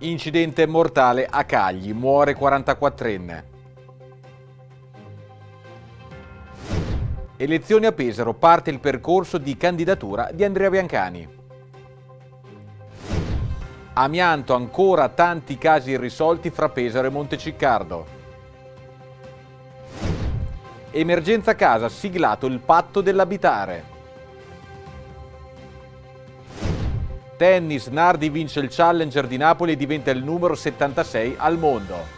Incidente mortale a Cagli, muore 44enne. Elezioni a Pesaro, parte il percorso di candidatura di Andrea Biancani. Amianto, ancora tanti casi irrisolti fra Pesaro e Monteciccardo. Emergenza casa, siglato il patto dell'abitare. Tennis, Nardi vince il Challenger di Napoli e diventa il numero 76 al mondo.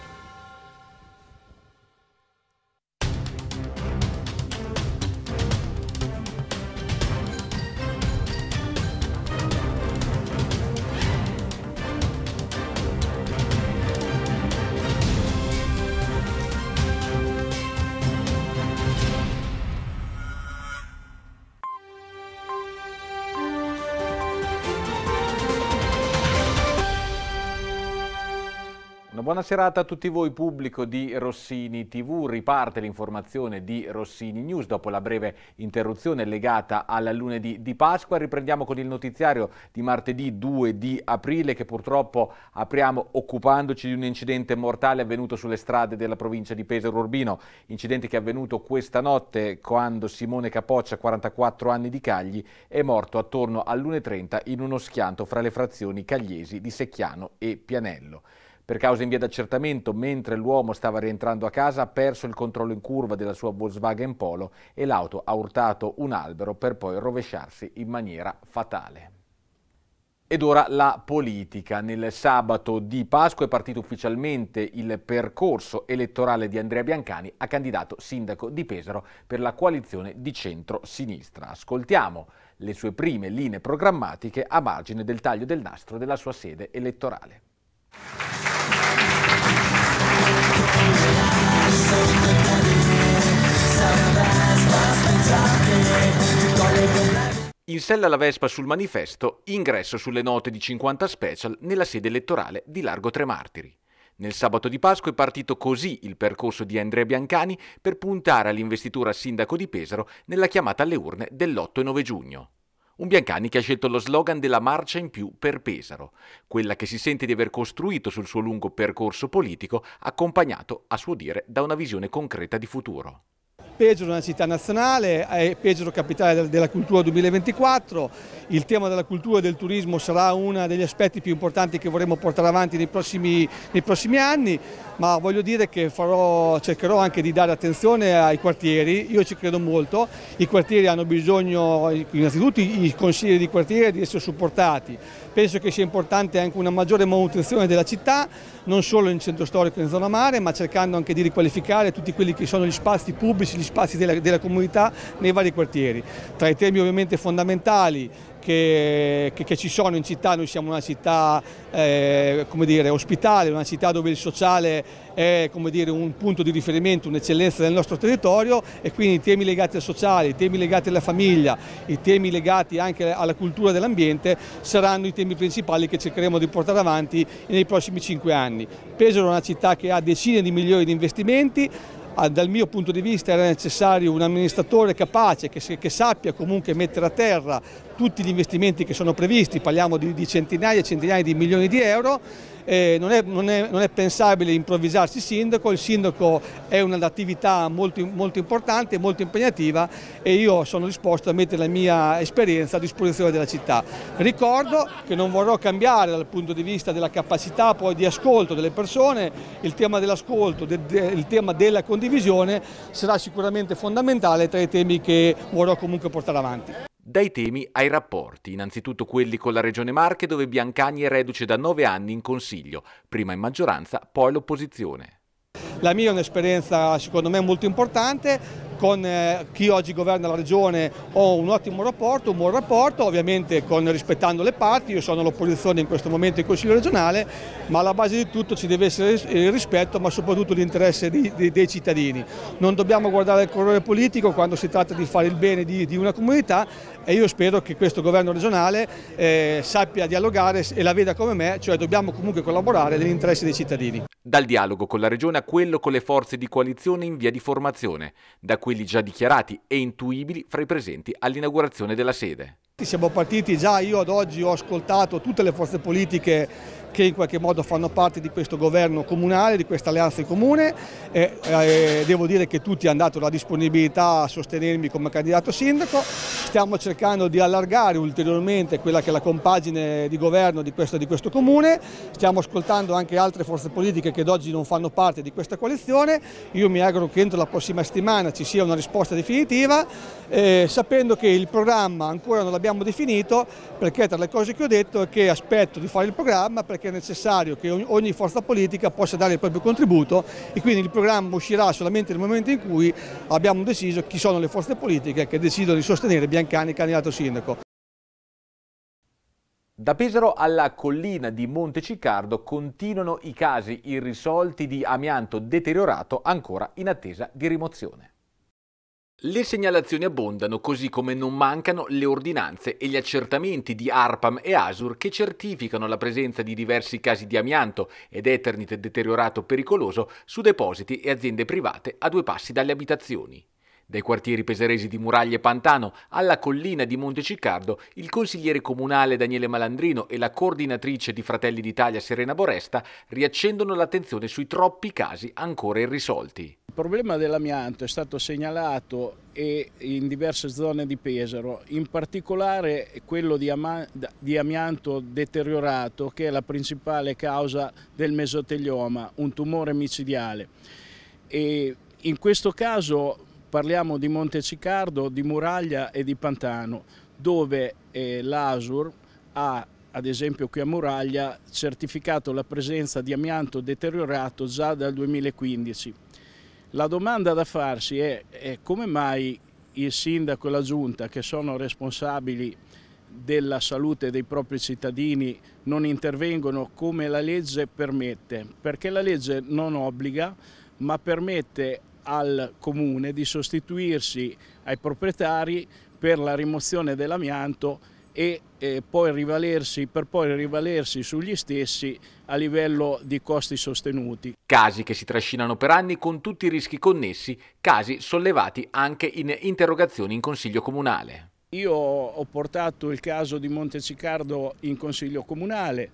buona serata a tutti voi pubblico di Rossini TV. Riparte l'informazione di Rossini News dopo la breve interruzione legata al lunedì di Pasqua. Riprendiamo con il notiziario di martedì 2 di aprile che purtroppo apriamo occupandoci di un incidente mortale avvenuto sulle strade della provincia di Pesaro Urbino. Incidente che è avvenuto questa notte quando Simone Capoccia, 44 anni di Cagli, è morto attorno all'1.30 in uno schianto fra le frazioni cagliesi di Secchiano e Pianello. Per causa in via d'accertamento, mentre l'uomo stava rientrando a casa, ha perso il controllo in curva della sua Volkswagen Polo e l'auto ha urtato un albero per poi rovesciarsi in maniera fatale. Ed ora la politica. Nel sabato di Pasqua è partito ufficialmente il percorso elettorale di Andrea Biancani a candidato sindaco di Pesaro per la coalizione di centro-sinistra. Ascoltiamo le sue prime linee programmatiche a margine del taglio del nastro della sua sede elettorale. In sella alla Vespa sul manifesto, ingresso sulle note di 50 special nella sede elettorale di Largo Tre Martiri. Nel sabato di Pasqua è partito così il percorso di Andrea Biancani per puntare all'investitura sindaco di Pesaro nella chiamata alle urne dell'8 e 9 giugno. Un Biancani che ha scelto lo slogan della marcia in più per Pesaro, quella che si sente di aver costruito sul suo lungo percorso politico, accompagnato, a suo dire, da una visione concreta di futuro. Pesaro è una città nazionale, è Pesaro capitale della cultura 2024, il tema della cultura e del turismo sarà uno degli aspetti più importanti che vorremmo portare avanti nei prossimi, nei prossimi anni, ma voglio dire che farò, cercherò anche di dare attenzione ai quartieri, io ci credo molto, i quartieri hanno bisogno, innanzitutto i consiglieri di quartiere di essere supportati, penso che sia importante anche una maggiore manutenzione della città, non solo in centro storico e in zona mare, ma cercando anche di riqualificare tutti quelli che sono gli spazi pubblici, gli spazi della, della comunità nei vari quartieri. Tra i temi ovviamente fondamentali che, che, che, ci sono in città, noi siamo una città eh, dire, ospitale, una città dove il sociale è dire, un punto di riferimento, un'eccellenza del nostro territorio e quindi i temi legati al sociale, i temi legati alla famiglia, i temi legati anche alla cultura dell'ambiente saranno i temi principali che cercheremo di portare avanti nei prossimi cinque anni. Pesaro è una città che ha decine di milioni di investimenti, Ah, dal mio punto di vista era necessario un amministratore capace che, che sappia comunque mettere a terra tutti gli investimenti che sono previsti, parliamo di, di centinaia e centinaia di milioni di euro, eh, non, è, non, è, non, è, pensabile improvvisarsi sindaco, il sindaco è un'attività molto, molto importante, molto impegnativa e io sono disposto a mettere la mia esperienza a disposizione della città. Ricordo che non vorrò cambiare dal punto di vista della capacità poi di ascolto delle persone, il tema dell'ascolto, de, de, il tema della condivisione divisione sarà sicuramente fondamentale tra i temi che vorrò comunque portare avanti. Dai temi ai rapporti, innanzitutto quelli con la Regione Marche dove Biancagni è reduce da nove anni in Consiglio, prima in maggioranza, poi l'opposizione. La mia è un'esperienza secondo me molto importante, con eh, chi oggi governa la regione ho un ottimo rapporto, un buon rapporto, ovviamente con, rispettando le parti, io sono l'opposizione in questo momento in Consiglio regionale, ma alla base di tutto ci deve essere il rispetto ma soprattutto l'interesse dei cittadini. Non dobbiamo guardare il colore politico quando si tratta di fare il bene di, di una comunità e io spero che questo governo regionale eh, sappia dialogare e la veda come me, cioè dobbiamo comunque collaborare nell'interesse dei cittadini. Dal dialogo con la Regione a quello con le forze di coalizione in via di formazione, da quelli già dichiarati e intuibili fra i presenti all'inaugurazione della sede. Siamo partiti già, io ad oggi ho ascoltato tutte le forze politiche che in qualche modo fanno parte di questo governo comunale, di questa alleanza in comune. Eh, eh, devo dire che tutti hanno dato la disponibilità a sostenermi come candidato sindaco. Stiamo cercando di allargare ulteriormente quella che è la compagine di governo di questo, di questo comune. Stiamo ascoltando anche altre forze politiche che ad oggi non fanno parte di questa coalizione. Io mi auguro che entro la prossima settimana ci sia una risposta definitiva, eh, sapendo che il programma ancora non l'abbiamo definito, perché tra le cose che ho detto è che aspetto di fare il programma perché che è necessario che ogni forza politica possa dare il proprio contributo e quindi il programma uscirà solamente nel momento in cui abbiamo deciso chi sono le forze politiche che decidono di sostenere Biancani candidato sindaco. Da Pesaro alla collina di Montecicardo continuano i casi irrisolti di amianto deteriorato ancora in attesa di rimozione. Le segnalazioni abbondano, così come non mancano le ordinanze e gli accertamenti di ARPAM e ASUR che certificano la presenza di diversi casi di amianto ed eternit deteriorato pericoloso su depositi e aziende private a due passi dalle abitazioni. Dai quartieri peseresi di Muraglia e Pantano alla collina di Monteciccardo, il consigliere comunale Daniele Malandrino e la coordinatrice di Fratelli d'Italia Serena Boresta riaccendono l'attenzione sui troppi casi ancora irrisolti problema dell'amianto è stato segnalato in diverse zone di Pesaro, in particolare quello di, di amianto deteriorato che è la principale causa del mesotelioma, un tumore micidiale. E in questo caso parliamo di Monte Cicardo, di Muraglia e di Pantano, dove eh, l'ASUR ha ad esempio qui a Muraglia, certificato la presenza di amianto deteriorato già dal 2015. La domanda da farsi è, è come mai il sindaco e la giunta che sono responsabili della salute dei propri cittadini non intervengono come la legge permette, perché la legge non obbliga ma permette al comune di sostituirsi ai proprietari per la rimozione dell'amianto e, e poi per poi rivalersi sugli stessi a livello di costi sostenuti. Casi che si trascinano per anni con tutti i rischi connessi, casi sollevati anche in interrogazioni in Consiglio Comunale. Io ho portato il caso di Montecicardo in Consiglio Comunale,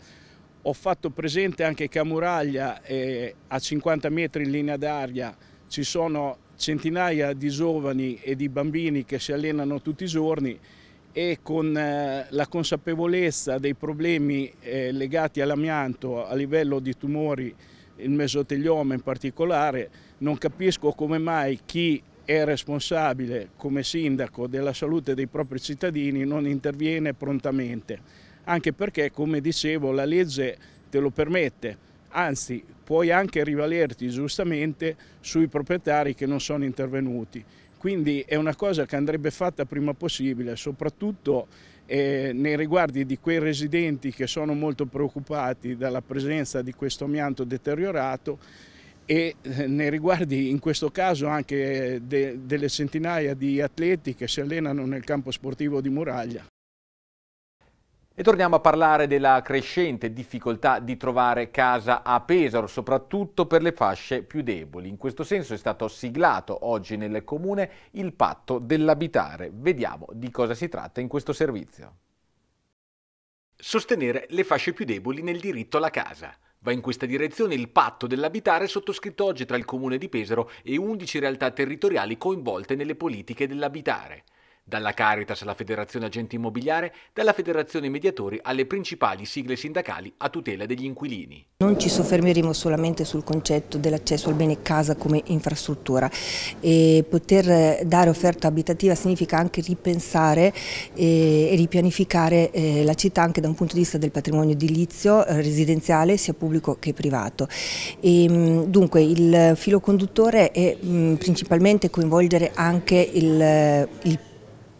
ho fatto presente anche che a Muraglia eh, a 50 metri in linea d'aria ci sono centinaia di giovani e di bambini che si allenano tutti i giorni e con eh, la consapevolezza dei problemi eh, legati all'amianto a livello di tumori, il mesotelioma in particolare, non capisco come mai chi è responsabile come sindaco della salute dei propri cittadini non interviene prontamente, anche perché come dicevo la legge te lo permette, anzi puoi anche rivalerti giustamente sui proprietari che non sono intervenuti. Quindi è una cosa che andrebbe fatta prima possibile, soprattutto eh, nei riguardi di quei residenti che sono molto preoccupati dalla presenza di questo amianto deteriorato e eh, nei riguardi in questo caso anche de delle centinaia di atleti che si allenano nel campo sportivo di Muraglia. E torniamo a parlare della crescente difficoltà di trovare casa a Pesaro, soprattutto per le fasce più deboli. In questo senso è stato siglato oggi nel comune il patto dell'abitare. Vediamo di cosa si tratta in questo servizio. Sostenere le fasce più deboli nel diritto alla casa. Va in questa direzione il patto dell'abitare sottoscritto oggi tra il comune di Pesaro e 11 realtà territoriali coinvolte nelle politiche dell'abitare dalla Caritas alla Federazione Agenti Immobiliare, dalla Federazione Mediatori alle principali sigle sindacali a tutela degli inquilini. Non ci soffermeremo solamente sul concetto dell'accesso al bene casa come infrastruttura. E poter dare offerta abitativa significa anche ripensare eh, e ripianificare eh, la città anche da un punto di vista del patrimonio edilizio eh, residenziale sia pubblico che privato. E, mm, dunque il filo conduttore è mm, principalmente coinvolgere anche il, il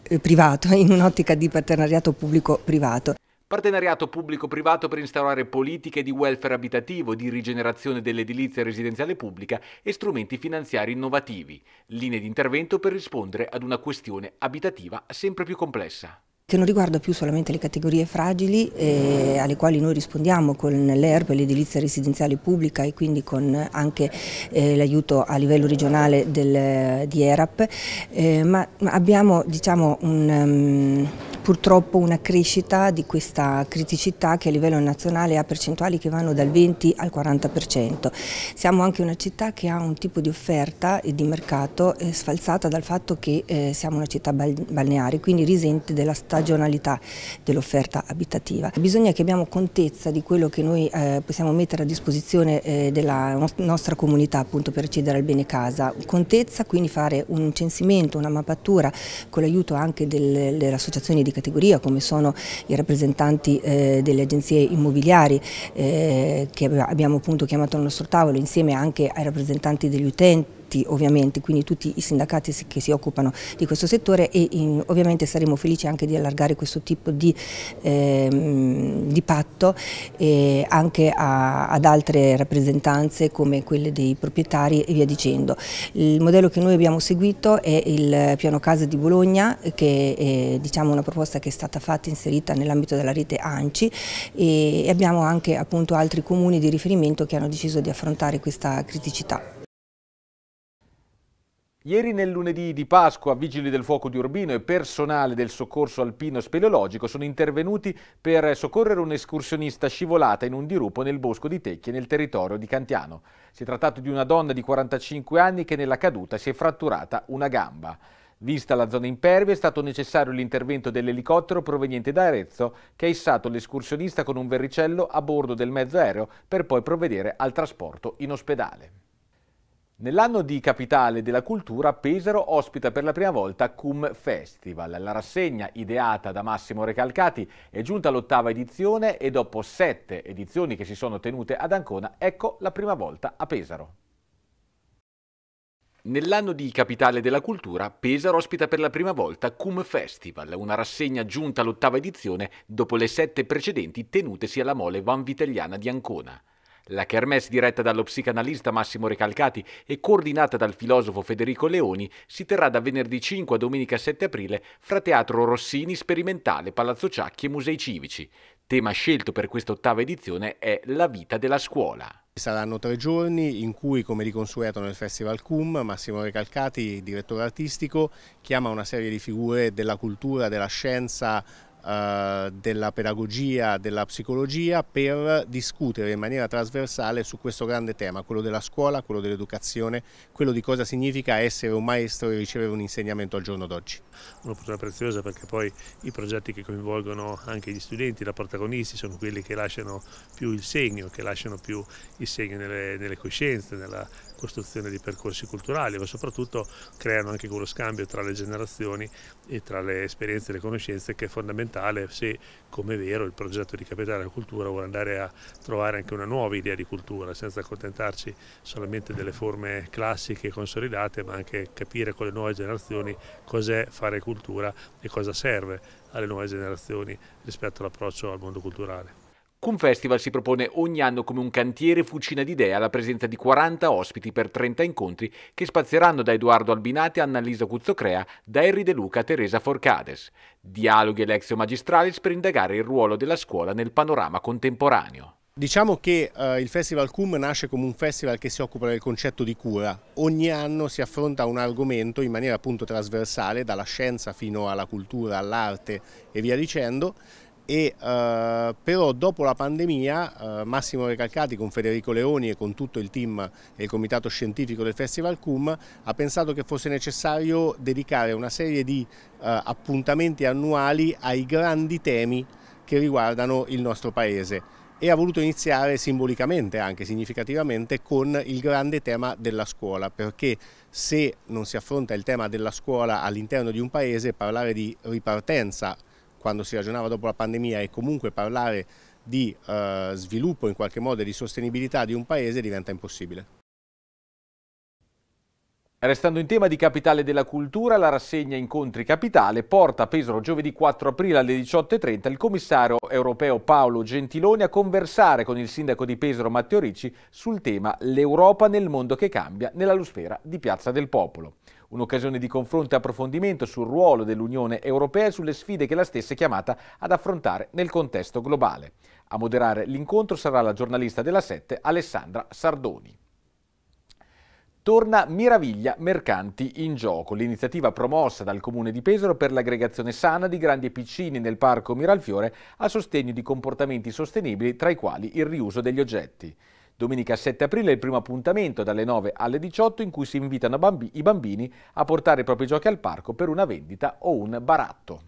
eh, privato, in un'ottica di partenariato pubblico-privato. Partenariato pubblico-privato per instaurare politiche di welfare abitativo, di rigenerazione dell'edilizia residenziale pubblica e strumenti finanziari innovativi. Linee di intervento per rispondere ad una questione abitativa sempre più complessa che non riguarda più solamente le categorie fragili eh, alle quali noi rispondiamo con l'ERP, l'edilizia residenziale pubblica e quindi con anche eh, l'aiuto a livello regionale del, di ERAP, eh, ma, ma, abbiamo diciamo, un... Um, purtroppo una crescita di questa criticità che a livello nazionale ha percentuali che vanno dal 20 al 40%. Siamo anche una città che ha un tipo di offerta e di mercato eh, sfalsata dal fatto che eh, siamo una città balneare, quindi risente della stagionalità dell'offerta abitativa. Bisogna che abbiamo contezza di quello che noi eh, possiamo mettere a disposizione eh, della nostra comunità appunto per accedere al bene casa, contezza quindi fare un censimento, una mappatura con l'aiuto anche del, dell'associazione di categoria come sono i rappresentanti eh, delle agenzie immobiliari eh, che abbiamo appunto chiamato al nostro tavolo insieme anche ai rappresentanti degli utenti tutti ovviamente, quindi tutti i sindacati che si occupano di questo settore e in, ovviamente saremo felici anche di allargare questo tipo di, ehm, di patto eh, anche a, ad altre rappresentanze come quelle dei proprietari e via dicendo. Il modello che noi abbiamo seguito è il piano casa di Bologna che è diciamo, una proposta che è stata fatta e inserita nell'ambito della rete ANCI e abbiamo anche appunto, altri comuni di riferimento che hanno deciso di affrontare questa criticità. Ieri nel lunedì di Pasqua, vigili del fuoco di Urbino e personale del soccorso alpino speleologico sono intervenuti per soccorrere un escursionista scivolata in un dirupo nel bosco di Tecchie nel territorio di Cantiano. Si è trattato di una donna di 45 anni che nella caduta si è fratturata una gamba. Vista la zona impervia è stato necessario l'intervento dell'elicottero proveniente da Arezzo che ha issato l'escursionista con un verricello a bordo del mezzo aereo per poi provvedere al trasporto in ospedale. Nell'anno di capitale della cultura, Pesaro ospita per la prima volta Cum Festival. La rassegna, ideata da Massimo Recalcati, è giunta all'ottava edizione e dopo sette edizioni che si sono tenute ad Ancona, ecco la prima volta a Pesaro. Nell'anno di Capitale della Cultura, Pesaro ospita per la prima volta Cum Festival, una rassegna giunta all'ottava edizione dopo le sette precedenti tenutesi alla mole vanvitelliana di Ancona. La kermesse diretta dallo psicanalista Massimo Recalcati e coordinata dal filosofo Federico Leoni si terrà da venerdì 5 a domenica 7 aprile fra Teatro Rossini Sperimentale, Palazzo Ciacchi e Musei Civici. Tema scelto per questa ottava edizione è la vita della scuola. Saranno tre giorni in cui, come di consueto nel Festival CUM, Massimo Recalcati, direttore artistico, chiama una serie di figure della cultura, della scienza, eh, della pedagogia, della psicologia per discutere in maniera trasversale su questo grande tema, quello della scuola, quello dell'educazione, quello di cosa significa essere un maestro e ricevere un insegnamento al giorno d'oggi. Un'opportunità preziosa perché poi i progetti che coinvolgono anche gli studenti, da protagonisti, sono quelli che lasciano più il segno, che lasciano più il segno nelle, nelle coscienze, nella costruzione di percorsi culturali, ma soprattutto creano anche quello scambio tra le generazioni e tra le esperienze e le conoscenze che è fondamentale se, come è vero, il progetto di Capitale della Cultura vuole andare a trovare anche una nuova idea di cultura, senza accontentarci solamente delle forme classiche e consolidate, ma anche capire con le nuove generazioni cos'è fare cultura e cosa serve alle nuove generazioni rispetto all'approccio al mondo culturale. Festival si propone ogni anno come un cantiere fucina d'idea alla presenza di 40 ospiti per 30 incontri che spazieranno da Edoardo Albinati a Annalisa Cuzzocrea, da Henry De Luca a Teresa Forcades. Dialoghi e lezio magistralis per indagare il ruolo della scuola nel panorama contemporaneo. Diciamo che eh, il Festival CUM nasce come un festival che si occupa del concetto di cura. Ogni anno si affronta un argomento in maniera appunto trasversale, dalla scienza fino alla cultura, all'arte e via dicendo, e eh, però dopo la pandemia eh, Massimo Recalcati con Federico Leoni e con tutto il team e il comitato scientifico del Festival CUM ha pensato che fosse necessario dedicare una serie di eh, appuntamenti annuali ai grandi temi che riguardano il nostro paese e ha voluto iniziare simbolicamente, anche significativamente, con il grande tema della scuola, perché se non si affronta il tema della scuola all'interno di un paese, parlare di ripartenza quando si ragionava dopo la pandemia e comunque parlare di eh, sviluppo in qualche modo e di sostenibilità di un paese diventa impossibile. Restando in tema di capitale della cultura, la rassegna Incontri Capitale porta a Pesaro giovedì 4 aprile alle 18.30 il commissario europeo Paolo Gentiloni a conversare con il sindaco di Pesaro Matteo Ricci sul tema L'Europa nel mondo che cambia nella lusfera di Piazza del Popolo un'occasione di confronto e approfondimento sul ruolo dell'Unione Europea e sulle sfide che la stessa è chiamata ad affrontare nel contesto globale. A moderare l'incontro sarà la giornalista della Sette Alessandra Sardoni. Torna Miraviglia Mercanti in gioco, l'iniziativa promossa dal Comune di Pesaro per l'aggregazione sana di grandi e piccini nel Parco Miralfiore a sostegno di comportamenti sostenibili tra i quali il riuso degli oggetti. Domenica 7 aprile è il primo appuntamento dalle 9 alle 18 in cui si invitano bambi i bambini a portare i propri giochi al parco per una vendita o un baratto.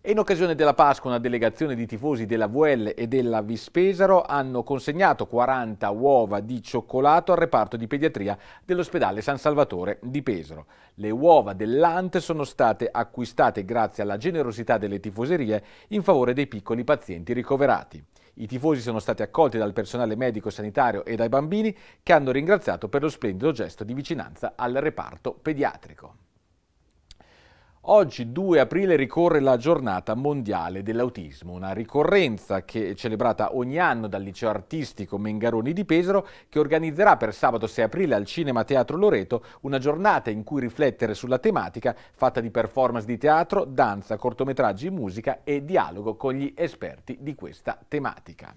E in occasione della Pasqua una delegazione di tifosi della VL e della Vispesaro hanno consegnato 40 uova di cioccolato al reparto di pediatria dell'ospedale San Salvatore di Pesaro. Le uova dell'Ant sono state acquistate grazie alla generosità delle tifoserie in favore dei piccoli pazienti ricoverati. I tifosi sono stati accolti dal personale medico-sanitario e dai bambini che hanno ringraziato per lo splendido gesto di vicinanza al reparto pediatrico. Oggi 2 aprile ricorre la giornata mondiale dell'autismo, una ricorrenza che è celebrata ogni anno dal liceo artistico Mengaroni di Pesaro che organizzerà per sabato 6 aprile al Cinema Teatro Loreto una giornata in cui riflettere sulla tematica fatta di performance di teatro, danza, cortometraggi, musica e dialogo con gli esperti di questa tematica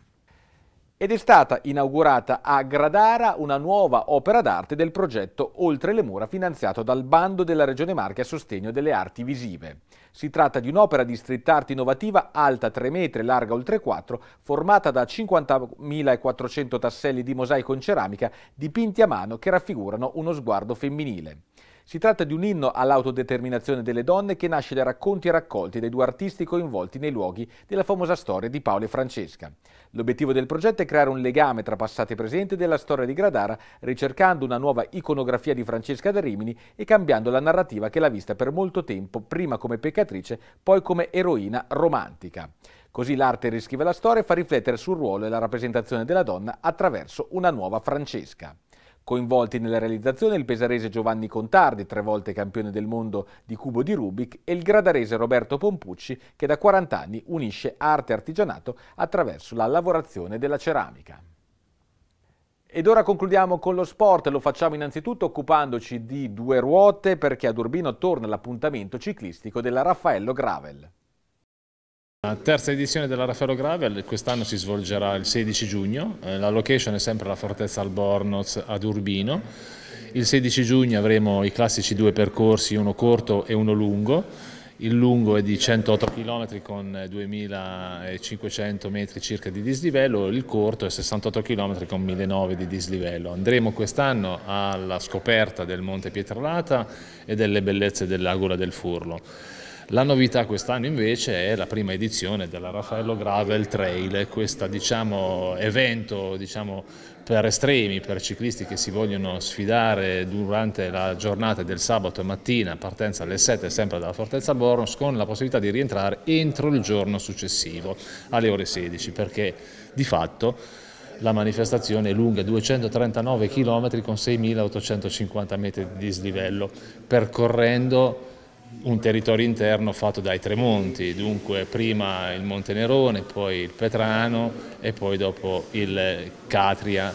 ed è stata inaugurata a Gradara una nuova opera d'arte del progetto Oltre le mura finanziato dal bando della Regione Marche a sostegno delle arti visive. Si tratta di un'opera di street art innovativa alta 3 metri, larga oltre 4, formata da 50.400 tasselli di mosaico in ceramica dipinti a mano che raffigurano uno sguardo femminile. Si tratta di un inno all'autodeterminazione delle donne che nasce dai racconti e raccolti dai due artisti coinvolti nei luoghi della famosa storia di Paolo e Francesca. L'obiettivo del progetto è creare un legame tra passato e presente della storia di Gradara, ricercando una nuova iconografia di Francesca da Rimini e cambiando la narrativa che l'ha vista per molto tempo, prima come peccatrice, poi come eroina romantica. Così l'arte riscrive la storia e fa riflettere sul ruolo e la rappresentazione della donna attraverso una nuova Francesca. Coinvolti nella realizzazione il pesarese Giovanni Contardi, tre volte campione del mondo di cubo di Rubik, e il gradarese Roberto Pompucci, che da 40 anni unisce arte e artigianato attraverso la lavorazione della ceramica. Ed ora concludiamo con lo sport, lo facciamo innanzitutto occupandoci di due ruote perché ad Urbino torna l'appuntamento ciclistico della Raffaello Gravel. La terza edizione della Raffaello Gravel quest'anno si svolgerà il 16 giugno, eh, la location è sempre la Fortezza Albornoz ad Urbino. Il 16 giugno avremo i classici due percorsi, uno corto e uno lungo. Il lungo è di 108 km con 2500 metri circa di dislivello, il corto è 68 km con 1900 di dislivello. Andremo quest'anno alla scoperta del Monte Pietralata e delle bellezze dell'Agola del Furlo. La novità quest'anno invece è la prima edizione della Raffaello Gravel Trail, questo diciamo, evento diciamo, per estremi, per ciclisti che si vogliono sfidare durante la giornata del sabato mattina, partenza alle 7 sempre dalla Fortezza Bornos, con la possibilità di rientrare entro il giorno successivo alle ore 16, perché di fatto la manifestazione è lunga 239 km con 6.850 metri di dislivello, percorrendo un territorio interno fatto dai tre monti, dunque prima il Monte Nerone, poi il Petrano e poi dopo il Catria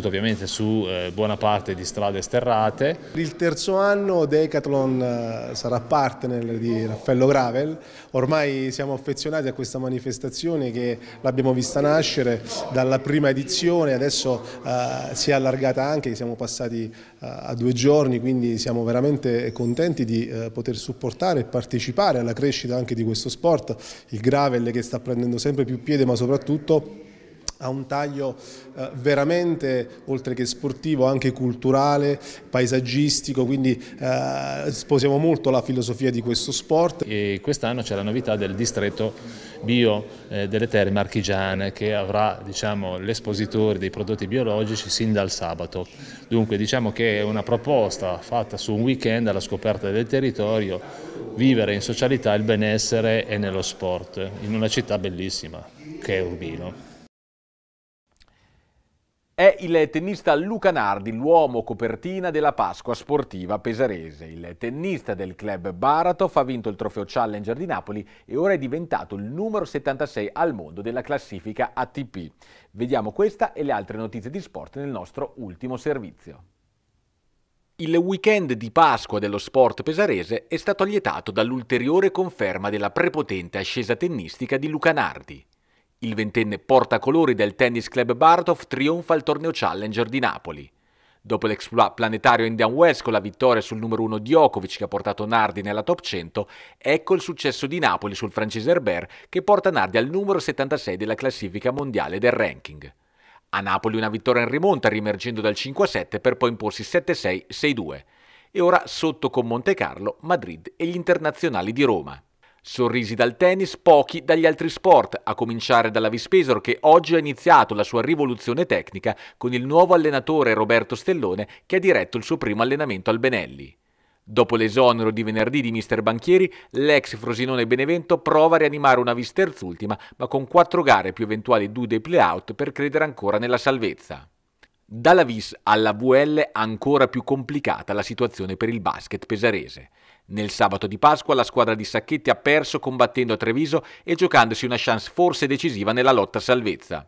battuto ovviamente su eh, buona parte di strade sterrate. Il terzo anno Decathlon eh, sarà partner di Raffaello Gravel, ormai siamo affezionati a questa manifestazione che l'abbiamo vista nascere dalla prima edizione, adesso eh, si è allargata anche, siamo passati eh, a due giorni, quindi siamo veramente contenti di eh, poter supportare e partecipare alla crescita anche di questo sport, il Gravel che sta prendendo sempre più piede ma soprattutto ha un taglio eh, veramente, oltre che sportivo, anche culturale, paesaggistico, quindi eh, sposiamo molto la filosofia di questo sport. quest'anno c'è la novità del distretto bio eh, delle terre marchigiane che avrà diciamo, l'espositore dei prodotti biologici sin dal sabato. Dunque diciamo che è una proposta fatta su un weekend alla scoperta del territorio, vivere in socialità il benessere e nello sport, in una città bellissima che è Urbino. È il tennista Luca Nardi, l'uomo copertina della Pasqua sportiva pesarese. Il tennista del club Baratov ha vinto il trofeo Challenger di Napoli e ora è diventato il numero 76 al mondo della classifica ATP. Vediamo questa e le altre notizie di sport nel nostro ultimo servizio. Il weekend di Pasqua dello sport pesarese è stato allietato dall'ulteriore conferma della prepotente ascesa tennistica di Luca Nardi. Il ventenne portacolori del Tennis Club Bartov trionfa al torneo Challenger di Napoli. Dopo l'exploit planetario Indian Wells con la vittoria sul numero 1 Djokovic che ha portato Nardi nella top 100, ecco il successo di Napoli sul francese Herbert che porta Nardi al numero 76 della classifica mondiale del ranking. A Napoli una vittoria in rimonta riemergendo dal 5-7 per poi imporsi 7-6, 6-2. E ora sotto con Monte Carlo, Madrid e gli internazionali di Roma. Sorrisi dal tennis, pochi dagli altri sport, a cominciare dalla Vispesor che oggi ha iniziato la sua rivoluzione tecnica con il nuovo allenatore Roberto Stellone che ha diretto il suo primo allenamento al Benelli. Dopo l'esonero di venerdì di mister Banchieri, l'ex Frosinone Benevento prova a rianimare una Visterzultima, ma con quattro gare più eventuali due dei play-out per credere ancora nella salvezza. Dalla Vis alla VL ancora più complicata la situazione per il basket pesarese. Nel sabato di Pasqua la squadra di Sacchetti ha perso combattendo a Treviso e giocandosi una chance forse decisiva nella lotta a salvezza.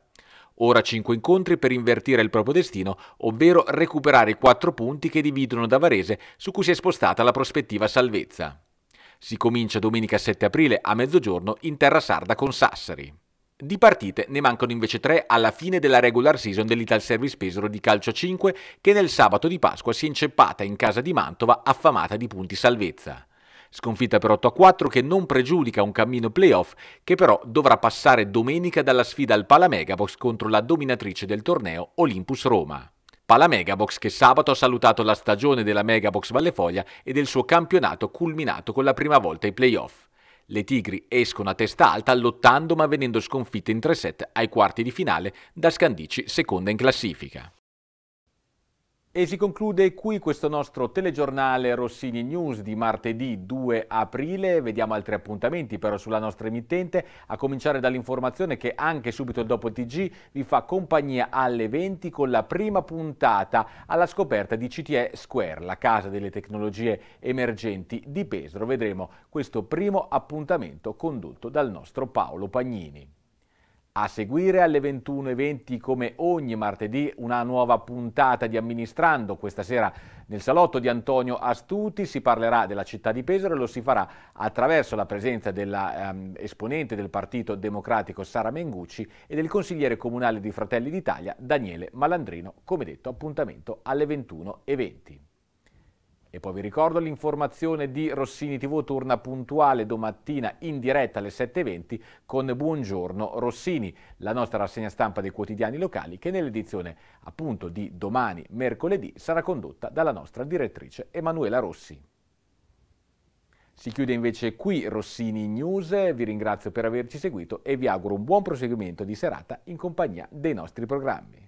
Ora 5 incontri per invertire il proprio destino, ovvero recuperare i 4 punti che dividono da Varese su cui si è spostata la prospettiva salvezza. Si comincia domenica 7 aprile a mezzogiorno in terra sarda con Sassari. Di partite ne mancano invece tre alla fine della regular season dell'Ital Service Pesaro di calcio 5 che nel sabato di Pasqua si è inceppata in casa di Mantova affamata di punti salvezza. Sconfitta per 8 a 4 che non pregiudica un cammino playoff che però dovrà passare domenica dalla sfida al Palamegabox contro la dominatrice del torneo Olympus Roma. Palamegabox che sabato ha salutato la stagione della Megabox Vallefoglia e del suo campionato culminato con la prima volta ai playoff. Le Tigri escono a testa alta lottando ma venendo sconfitte in tre set ai quarti di finale da Scandici, seconda in classifica. E si conclude qui questo nostro telegiornale Rossini News di martedì 2 aprile. Vediamo altri appuntamenti però sulla nostra emittente, a cominciare dall'informazione che anche subito dopo TG vi fa compagnia alle 20 con la prima puntata alla scoperta di CTE Square, la casa delle tecnologie emergenti di Pesaro. Vedremo questo primo appuntamento condotto dal nostro Paolo Pagnini. A seguire alle 21.20 come ogni martedì una nuova puntata di Amministrando. Questa sera nel salotto di Antonio Astuti si parlerà della città di Pesaro e lo si farà attraverso la presenza dell'esponente ehm, del Partito Democratico Sara Mengucci e del consigliere comunale di Fratelli d'Italia Daniele Malandrino. Come detto appuntamento alle 21.20. E poi vi ricordo l'informazione di Rossini TV torna puntuale domattina in diretta alle 7.20 con Buongiorno Rossini, la nostra rassegna stampa dei quotidiani locali che nell'edizione appunto di domani mercoledì sarà condotta dalla nostra direttrice Emanuela Rossi. Si chiude invece qui Rossini News, vi ringrazio per averci seguito e vi auguro un buon proseguimento di serata in compagnia dei nostri programmi.